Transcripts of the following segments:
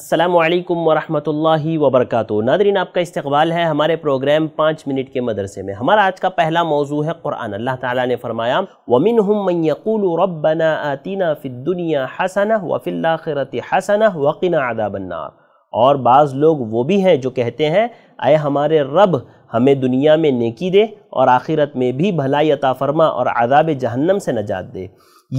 असलकम वरहमल वबरक नादरीन आपका इस्तकबाल है हमारे प्रोग्राम पाँच मिनट के मदरसे में हमारा आज का पहला मौजू है कुरान अल्लाह ताला ने फरमाया वमिन यकूल रबना आतीना फ़िद्दुनिया हसन वफ़िल्लाखरत हसन वक़िन आदाबन्नार और बाज़ लोग वो भी हैं जो कहते हैं आए हमारे रब हमें दुनिया में नेकी दे और आखिरत में भी भलाई अता फरमा और आदाब जहन्नम से नजात दे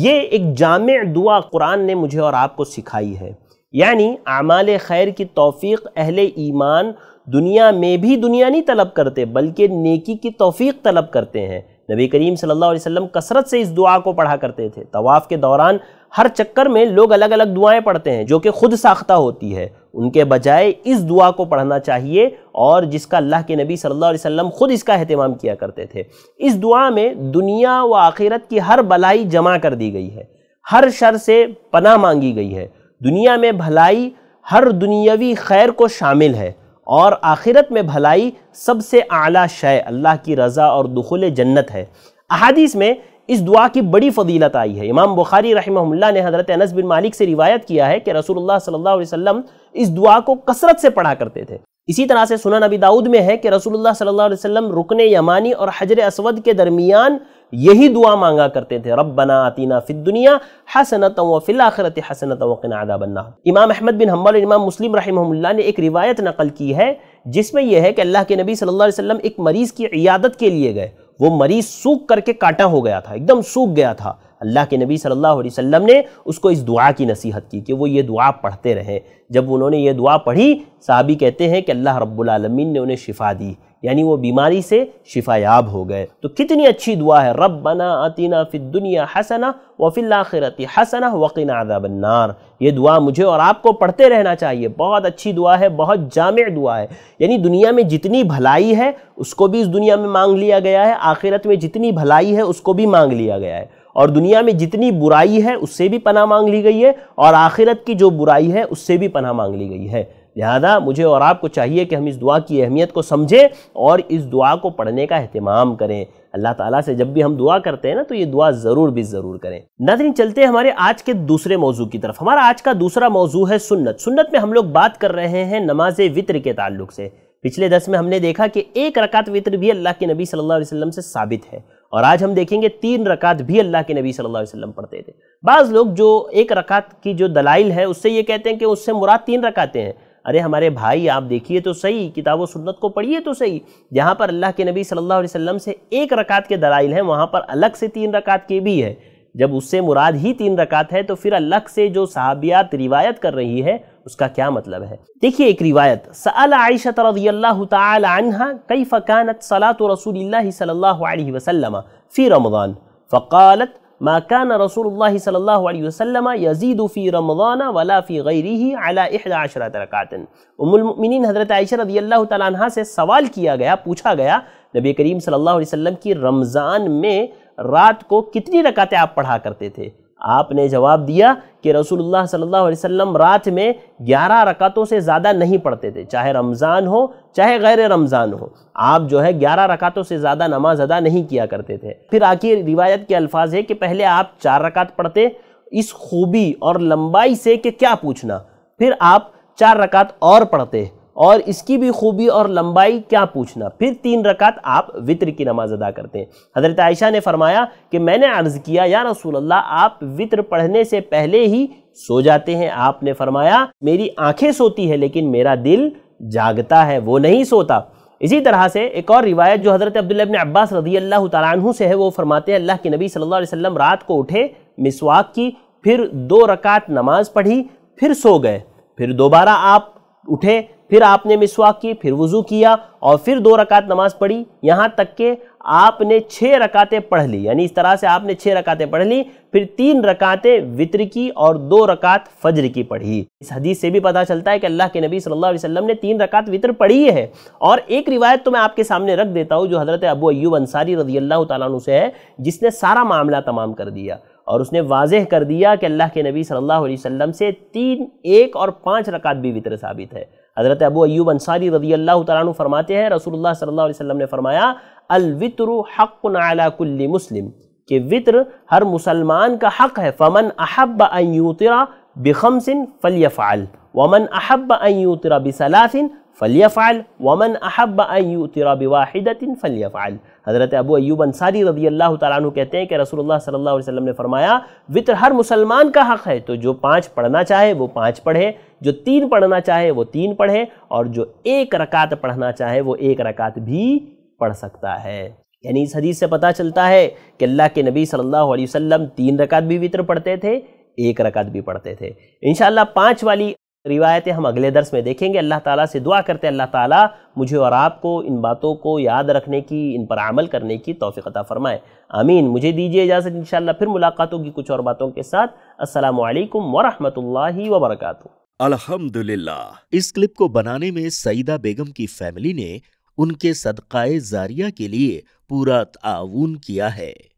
ये एक जाम दुआ कुरान ने मुझे और आपको सिखाई है यानी आमाल खैर की तोफ़ी अहले ईमान दुनिया में भी दुनिया नहीं तलब करते बल्कि नेकी की तोफ़ी तलब करते हैं नबी करीम सल्लल्लाहु अलैहि वसल्लम कसरत से इस दुआ को पढ़ा करते थे तवाफ़ के दौरान हर चक्कर में लोग अलग अलग दुआएं पढ़ते हैं जो कि खुद साख्ता होती है उनके बजाय इस दुआ को पढ़ना चाहिए और जिसका अल्लाह के नबी सल्लल्लाहु अलैहि वसल्लम खुद इसका अहतमाम किया करते थे इस दुआ में दुनिया व आखिरत की हर भलाई जमा कर दी गई है हर शर से पनाह मांगी गई है दुनिया में भलाई हर दुनियावी खैर को शामिल है और आखिरत में भलाई सबसे आला शय अल्लाह की रज़ा और दुखुल जन्नत है अहादीस में इस दुआ की बड़ी फजीलत आई है इमाम बुखारी रहमहुल्लाह ने हज़रत अनस बिन मालिक से रिवायत किया है कि रसूलुल्लाह सल्लल्लाहु अलैहि वसल्लम इस दुआ को कसरत से पढ़ा करते थे इसी तरह से सुना नबी दाऊद में है कि रसूलुल्लाह सल्लल्लाहु अलैहि वसल्लम रुकन यमानी और हजर असवद के दरमियान यही दुआ मांगा करते थे रब बना आतीना फिद दुनिया हसनत व फिल आखरत हसनत वनादा बन्ना इमाम अहमद बिन हम्बल और इमाम मुस्लिम रहमल्ला ने एक रिवायत नकल की है जिसमें यह है कि अल्लाह के नबी सल्लल्लाहु अलैहि वसल्लम एक मरीज़ की इयादत के लिए गए वो मरीज़ सूख करके काटा हो गया था एकदम सूख गया था अल्लाह के नबी सल्लल्लाहु अलैहि वसल्लम ने उसको इस दुआ की नसीहत की कि वो ये दुआ पढ़ते रहें जब उन्होंने ये दुआ पढ़ी साहबी कहते हैं कि अल्लाह रब्बुलमीन ने उन्हें शिफा दी यानी वो बीमारी से शिफायाब हो गए तो कितनी अच्छी दुआ है रब बना अतीना दुनिया हसना वफिल आखिरती हसना वकीन आदाबन्नार ये दुआ मुझे और आपको पढ़ते रहना चाहिए बहुत अच्छी दुआ है बहुत जाम दुआ है यानी दुनिया में जितनी भलाई है उसको भी इस दुनिया में मांग लिया गया है आखिरत में जितनी भलाई है उसको भी मांग लिया गया है और दुनिया में जितनी बुराई है उससे भी पना मांग ली गई है और आखिरत की जो बुराई है उससे भी पना मांग ली गई है लिहाजा मुझे और आपको चाहिए कि हम इस दुआ की अहमियत को समझें और इस दुआ को पढ़ने का अहतमाम करें अल्लाह ताला से जब भी हम दुआ करते हैं ना तो ये दुआ ज़रूर भी ज़रूर करें नाजरीन चलते हैं हमारे आज के दूसरे मौजू की तरफ हमारा आज का दूसरा मौजू है सुन्नत सुन्नत में हम लोग बात कर रहे हैं नमाज वित्र के ताल्लुक से पिछले दस में हमने देखा कि एक रकात वित्र भी अल्लाह के नबी सल्लल्लाहु अलैहि वसल्लम से साबित है और आज हम देखेंगे तीन रकात भी अल्लाह के नबी सल्लल्लाहु अलैहि वसल्लम पढ़ते थे बाज़ लोग जो एक रकात की जो दलाइल है उससे ये कहते हैं कि उससे मुराद तीन रकातें हैं अरे हमारे भाई आप देखिए तो सही किताब सुन्नत को पढ़िए तो सही जहाँ पर अल्लाह के नबी सल्लल्लाहु अलैहि वसल्लम से एक रकात के दलाइल हैं वहाँ पर अलग से तीन रकात के भी है जब उससे मुराद ही तीन रकात है तो फिर अलग से जो सहाबियात रिवायत कर रही है उसका क्या मतलब है देखिए एक रिवायत सल आयशत रजी कई फ़कानत सलात रसूल सल्ला फ़ी रमदान फ़कालत माकान रसूल सल्ला वसलम फ़ी रमदान वला फ़ी गैरी अला अशरत रकातन उमिन हज़रत आयशा रजी से सवाल किया गया पूछा गया नबी करीम सल्ला वसम की रमज़ान में रात को कितनी रकातें आप पढ़ा करते थे आपने जवाब दिया कि रसूलुल्लाह सल्लल्लाहु अलैहि वसल्लम रात में 11 रकातों से ज़्यादा नहीं पढ़ते थे चाहे रमज़ान हो चाहे गैर रमज़ान हो आप जो है 11 रकातों से ज़्यादा नमाज अदा नहीं किया करते थे फिर आखिर रिवायत के अल्फाज है कि पहले आप चार रकात पढ़ते इस खूबी और लंबाई से कि क्या पूछना फिर आप चार रकात और पढ़ते और इसकी भी खूबी और लंबाई क्या पूछना फिर तीन रकात आप वित्र की नमाज अदा करते हैं हज़रत आयशा ने फरमाया कि मैंने अर्ज़ किया या रसूल अल्लाह आप वित्र पढ़ने से पहले ही सो जाते हैं आपने फरमाया मेरी आंखें सोती है लेकिन मेरा दिल जागता है वो नहीं सोता इसी तरह से एक और रिवायत जो हज़रत अब्दुल्लाबिन अब्बास रदी अल्लाह तु से है वो फरमाते हैं अल्लाह के नबी सल्लल्लाहु अलैहि वसल्लम रात को उठे मिसवाक की फिर दो रकात नमाज पढ़ी फिर सो गए फिर दोबारा आप उठे फिर आपने मिसवाक की फिर वज़ू किया और फिर दो रकात नमाज़ पढ़ी यहाँ तक के आपने छः रकातें पढ़ ली यानी इस तरह से आपने छः रकातें पढ़ ली फिर तीन रकातें वितर की और दो रकात फज्र की पढ़ी इस हदीस से भी पता चलता है कि अल्लाह के नबी सल्लल्लाहु अलैहि वसल्लम ने तीन रकात वितर पढ़ी है और एक रिवायत तो मैं आपके सामने रख देता हूँ जो हज़रत अबू अयूब अंसारी रजी अल्लाह तु से है जिसने सारा मामला तमाम कर दिया और उसने वाजह कर दिया कि अल्लाह के नबी सल्लल्लाहु अलैहि वसल्लम से तीन एक और पाँच रकात भी वितर साबित है हज़रत अबू अयूब अंसारी रजी अल्लाह तु फरमाते हैं रसूलुल्लाह सल्लल्लाहु अलैहि वसल्लम ने फरमाया अलवित्र हक़ अलाकुल्ली मुस्लिम कि वित्र हर मुसलमान का हक़ है फ़मन अहब अयूतरा बिखमसिन फ़लियफ़ाल वमन अहब अयूतरा बिसलासिन फ़लियाफ़ाल वमन अहब अयुतराबिवाहिदतिन फ़लियाफ़ाल हज़रत अबू अयूब अंसारी रजी अल्लाह तु कहते हैं कि रसूलुल्लाह सल्लल्लाहु अलैहि वसल्लम ने फरमाया वित्र हर मुसलमान का हक़ है तो जो पाँच पढ़ना चाहे वो पाँच पढ़े जो तीन पढ़ना चाहे वो तीन पढ़े और जो एक रकात पढ़ना चाहे वो एक रकात भी पढ़ सकता है यानी इस हदीस से पता चलता है कि अल्लाह के नबी सल्लल्लाहु अलैहि वसल्लम तीन रकात भी वितर पढ़ते थे एक रकात भी पढ़ते थे इन पाँच वाली रिवायतें हम अगले दर्स में देखेंगे अल्लाह ताला से दुआ करते अल्लाह ताला मुझे और आपको इन बातों को याद रखने की इन पर अमल करने की तोफ़ी अता फ़रमाए आमीन मुझे दीजिए इजाज़त इन फिर मुलाकात होगी कुछ और बातों के साथ असलकम वरहमल वरक अल्हम्दुलिल्लाह इस क्लिप को बनाने में सईदा बेगम की फैमिली ने उनके सदक़ाए जारिया के लिए पूरा ताउन किया है